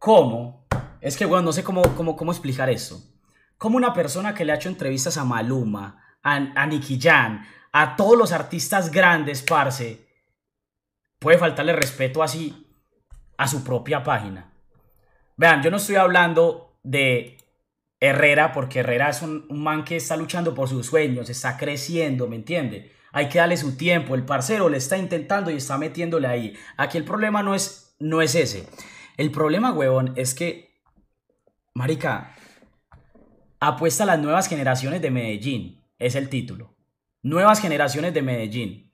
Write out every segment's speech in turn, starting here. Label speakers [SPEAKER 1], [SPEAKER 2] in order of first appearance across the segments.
[SPEAKER 1] cómo, es que, bueno, no sé cómo, cómo, cómo explicar eso. Como una persona que le ha hecho entrevistas a Maluma, a, a Nicky Jan, a todos los artistas grandes, parce, puede faltarle respeto así a su propia página. Vean, yo no estoy hablando de Herrera, porque Herrera es un, man que está luchando por sus sueños, está creciendo, ¿me entiende? Hay que darle su tiempo, el parcero le está intentando y está metiéndole ahí. Aquí el problema no es, no es ese. El problema, huevón, es que, Marica, apuesta a las nuevas generaciones de Medellín, es el título. Nuevas generaciones de Medellín.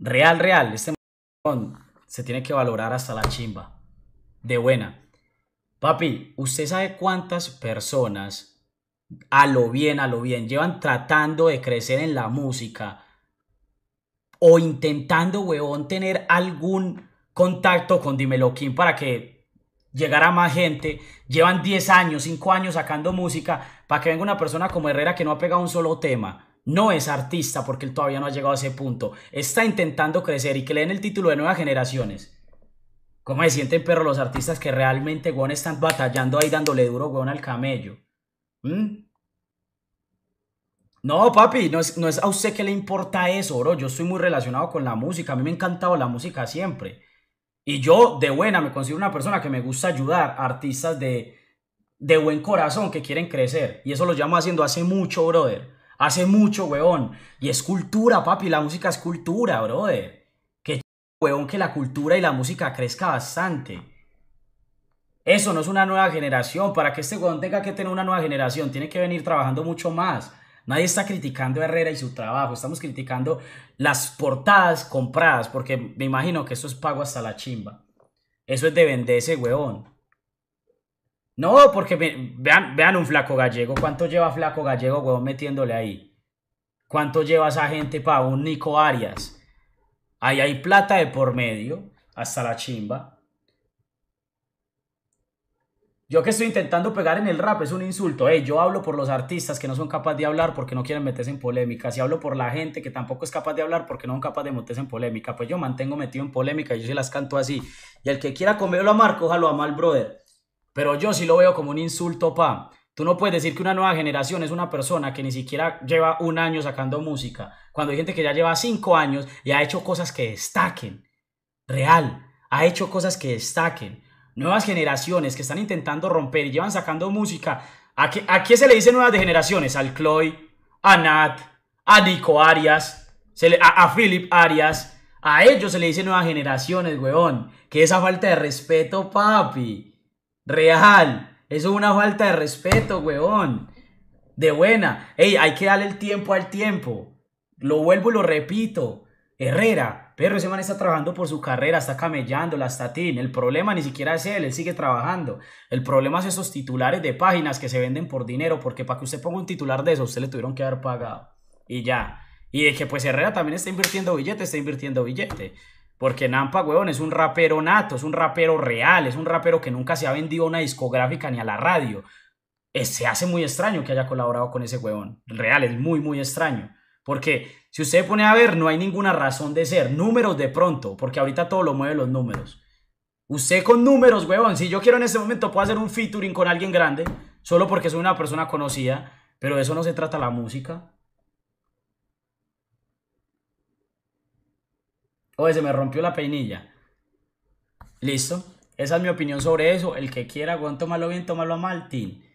[SPEAKER 1] Real, real, este se tiene que valorar hasta la chimba. De buena. Papi, ¿usted sabe cuántas personas, a lo bien, a lo bien, llevan tratando de crecer en la música o intentando, huevón, tener algún contacto con Dimeloquín para que llegara más gente. Llevan 10 años, 5 años sacando música para que venga una persona como Herrera que no ha pegado un solo tema. No es artista porque él todavía no ha llegado a ese punto. Está intentando crecer y que le den el título de nuevas generaciones. ¿Cómo se sienten, perro, los artistas que realmente, weón, están batallando ahí dándole duro, weón, al camello? ¿Mm? No, papi, no es, no es, a usted que le importa eso, bro. Yo estoy muy relacionado con la música. A mí me ha encantado la música siempre. Y yo de buena me considero una persona que me gusta ayudar a artistas de, de buen corazón que quieren crecer. Y eso lo llamo haciendo hace mucho, brother. Hace mucho, weón. Y es cultura, papi. La música es cultura, brother. Que weón que la cultura y la música crezca bastante. Eso no es una nueva generación. Para que este weón tenga que tener una nueva generación, tiene que venir trabajando mucho más. Nadie está criticando a Herrera y su trabajo, estamos criticando las portadas compradas, porque me imagino que eso es pago hasta la chimba. Eso es de vender ese huevón. No, porque vean, vean un flaco gallego, ¿cuánto lleva flaco gallego, huevón, metiéndole ahí? ¿Cuánto lleva esa gente para un Nico Arias? Ahí hay plata de por medio, hasta la chimba. Yo que estoy intentando pegar en el rap es un insulto. eh. yo hablo por los artistas que no son capaces de hablar porque no quieren meterse en polémica. Si hablo por la gente que tampoco es capaz de hablar porque no son capaz de meterse en polémica. Pues yo mantengo metido en polémica y yo se las canto así. Y el que quiera comerlo a Marco, ojalá a mal, brother. Pero yo sí lo veo como un insulto, pa. Tú no puedes decir que una nueva generación es una persona que ni siquiera lleva un año sacando música, cuando hay gente que ya lleva cinco años y ha hecho cosas que destaquen. Real, ha hecho cosas que destaquen nuevas generaciones que están intentando romper y llevan sacando música. ¿A qué, se le dice nuevas generaciones? Al Chloe, a Nat, a Nico Arias, a, Philip Arias. A ellos se le dice nuevas generaciones, weón. Que esa falta de respeto, papi. Real. Eso es una falta de respeto, weón. De buena. Ey, hay que darle el tiempo al tiempo. Lo vuelvo y lo repito. Herrera, pero ese man está trabajando por su carrera, está camellando, la statin. El problema ni siquiera es él, él sigue trabajando. El problema es esos titulares de páginas que se venden por dinero, porque para que usted ponga un titular de eso, usted le tuvieron que haber pagado. Y ya. Y de que pues Herrera también está invirtiendo billete, está invirtiendo billete. Porque Nampa, weón, es un rapero nato, es un rapero real, es un rapero que nunca se ha vendido a una discográfica ni a la radio. se hace muy extraño que haya colaborado con ese huevón. Real, es muy, muy extraño. Porque si usted pone a ver, no hay ninguna razón de ser. Números de pronto, porque ahorita todo lo mueve los números. Usted con números, huevón. Si yo quiero en este momento, puedo hacer un featuring con alguien grande, solo porque soy una persona conocida. Pero de eso no se trata la música. Oye, se me rompió la peinilla. Listo. Esa es mi opinión sobre eso. El que quiera, huevón, tómalo bien, tómalo mal, team.